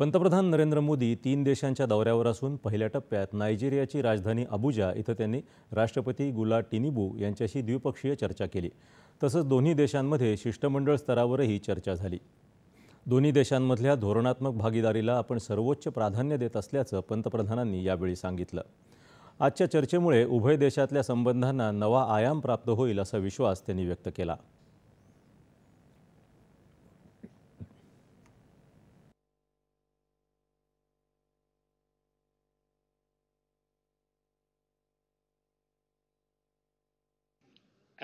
पंतप्रधान नरेंद्र मोदी तीन देशांच्या दौऱ्यावर असून पहिल्या टप्प्यात नायजेरियाची राजधानी अबुजा इथं त्यांनी राष्ट्रपती गुला टिनिबू यांच्याशी द्विपक्षीय चर्चा केली तसंच दोन्ही देशांमध्ये शिष्टमंडळ स्तरावरही चर्चा झाली दोन्ही देशांमधल्या धोरणात्मक भागीदारीला आपण सर्वोच्च प्राधान्य देत असल्याचं पंतप्रधानांनी यावेळी सांगितलं आजच्या चर्चेमुळे उभय देशातल्या संबंधांना नवा आयाम प्राप्त होईल असा विश्वास त्यांनी व्यक्त केला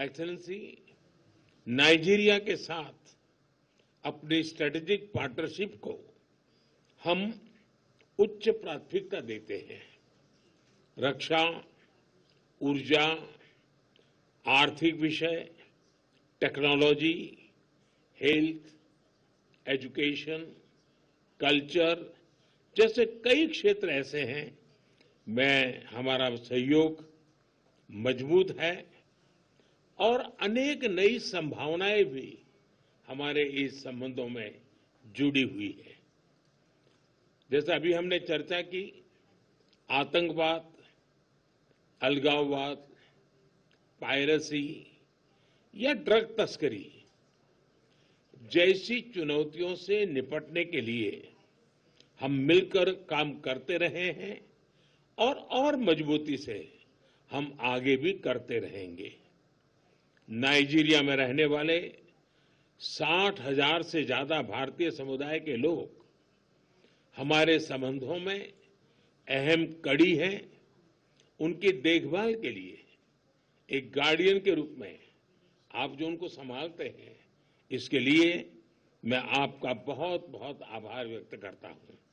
एक्सलेंसी नाइजीरिया के साथ अपनी स्ट्रेटेजिक पार्टनरशिप को हम उच्च प्राथमिकता देते हैं रक्षा ऊर्जा आर्थिक विषय टेक्नोलॉजी हेल्थ एजुकेशन कल्चर जैसे कई क्षेत्र ऐसे हैं मैं हमारा सहयोग मजबूत है और अनेक नई संभावनाएं भी हमारे इस संबंधों में जुड़ी हुई है जैसे अभी हमने चर्चा की आतंकवाद अलगाववाद पायरेसी या ड्रग तस्करी जैसी चुनौतियों से निपटने के लिए हम मिलकर काम करते रहे हैं और और मजबूती से हम आगे भी करते रहेंगे नाइजीरिया में रहने वाले साठ हजार से ज्यादा भारतीय समुदाय के लोग हमारे संबंधों में अहम कड़ी हैं उनकी देखभाल के लिए एक गार्डियन के रूप में आप जो उनको संभालते हैं इसके लिए मैं आपका बहुत बहुत आभार व्यक्त करता हूं